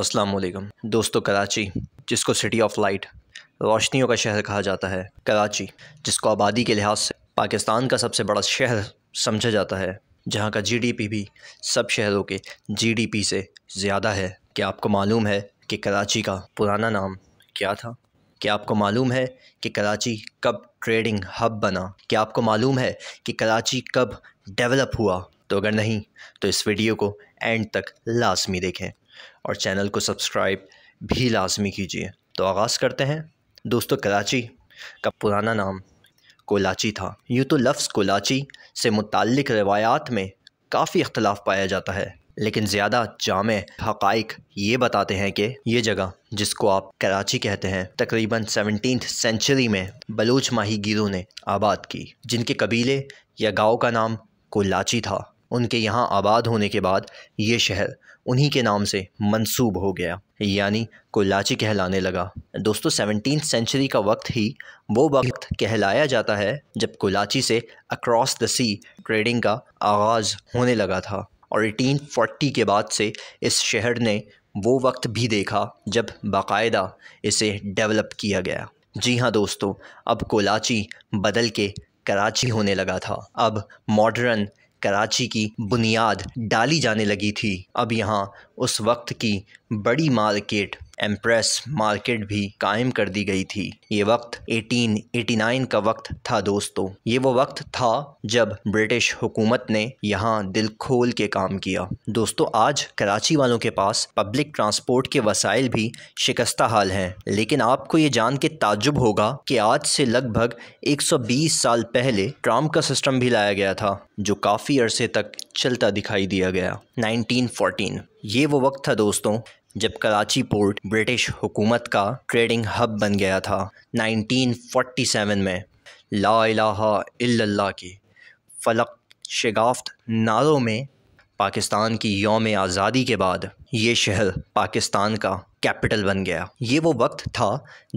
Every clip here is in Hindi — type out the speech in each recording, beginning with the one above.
अस्सलाम वालेकुम दोस्तों कराची जिसको सिटी ऑफ लाइट रोशनियों का शहर कहा जाता है कराची जिसको आबादी के लिहाज से पाकिस्तान का सबसे बड़ा शहर समझा जाता है जहाँ का जीडीपी भी सब शहरों के जीडीपी से ज़्यादा है क्या आपको मालूम है कि कराची का पुराना नाम क्या था क्या आपको मालूम है कि कराची कब ट्रेडिंग हब बना क्या आपको मालूम है कि कराची कब डेवलप हुआ तो अगर नहीं तो इस वीडियो को एंड तक लाजमी देखें और चैनल को सब्सक्राइब भी लाजमी कीजिए तो आगाज़ करते हैं दोस्तों कराची का पुराना नाम कोलाची था यूँ तो लफ्ज़ कोलाची से मुतल रवायात में काफ़ी इख्तलाफ पाया जाता है लेकिन ज़्यादा जाम हक़ ये बताते हैं कि ये जगह जिसको आप कराची कहते हैं तकरीबन सेवनटीन सेंचुरी में बलूच माही गिरों ने आबाद की जिनके कबीले या गांव का नाम कोलाची था उनके यहाँ आबाद होने के बाद ये शहर उन्हीं के नाम से मंसूब हो गया यानी कोलाची कहलाने लगा दोस्तों सेवनटीन सेंचुरी का वक्त ही वो वक्त कहलाया जाता है जब कोलाची से अक्रॉस द सी ट्रेडिंग का आगाज़ होने लगा था और एटीन फोर्टी के बाद से इस शहर ने वो वक्त भी देखा जब बाकायदा इसे डेवलप किया गया जी हाँ दोस्तों अब कोलाची बदल के कराची होने लगा था अब मॉडर्न कराची की बुनियाद डाली जाने लगी थी अब यहाँ उस वक्त की बड़ी मार्केट एम्प्रेस मार्केट भी कायम कर दी गई थी ये वक्त 1889 का वक्त था दोस्तों ये वो वक्त था जब ब्रिटिश हुकूमत ने यहाँ दिल खोल के काम किया दोस्तों आज कराची वालों के पास पब्लिक ट्रांसपोर्ट के वसाइल भी शिकस्ता हाल हैं लेकिन आपको ये जान के ताजुब होगा कि आज से लगभग 120 साल पहले ट्राम का सिस्टम भी लाया गया था जो काफ़ी अरसे तक चलता दिखाई दिया गया 1914 ये वो वक्त था दोस्तों जब कराची पोर्ट ब्रिटिश हुकूमत का ट्रेडिंग हब बन गया था 1947 में ला इलाहा इल्लल्लाह के फलक शगाफ्त नारों में पाकिस्तान की योम आज़ादी के बाद ये शहर पाकिस्तान का कैपिटल बन गया ये वो वक्त था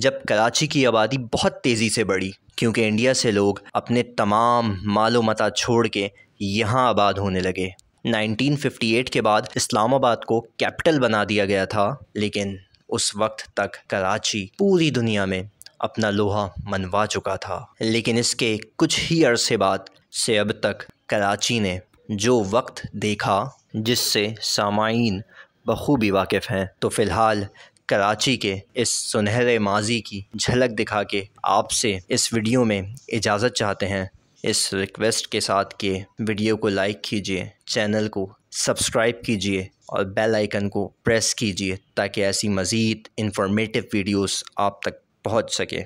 जब कराची की आबादी बहुत तेज़ी से बढ़ी क्योंकि इंडिया से लोग अपने तमाम मालो मता छोड़ के यहाँ आबाद होने लगे 1958 के बाद इस्लामाबाद को कैपिटल बना दिया गया था लेकिन उस वक्त तक कराची पूरी दुनिया में अपना लोहा मनवा चुका था लेकिन इसके कुछ ही अरसे बाद से अब तक कराची ने जो वक्त देखा जिससे सामाइन बखूबी वाकिफ़ हैं तो फ़िलहाल कराची के इस सुनहरे माजी की झलक दिखा के आपसे इस वीडियो में इजाज़त चाहते हैं इस रिक्वेस्ट के साथ कि वीडियो को लाइक कीजिए चैनल को सब्सक्राइब कीजिए और बेल आइकन को प्रेस कीजिए ताकि ऐसी मज़ीद इंफॉर्मेटिव वीडियोस आप तक पहुंच सके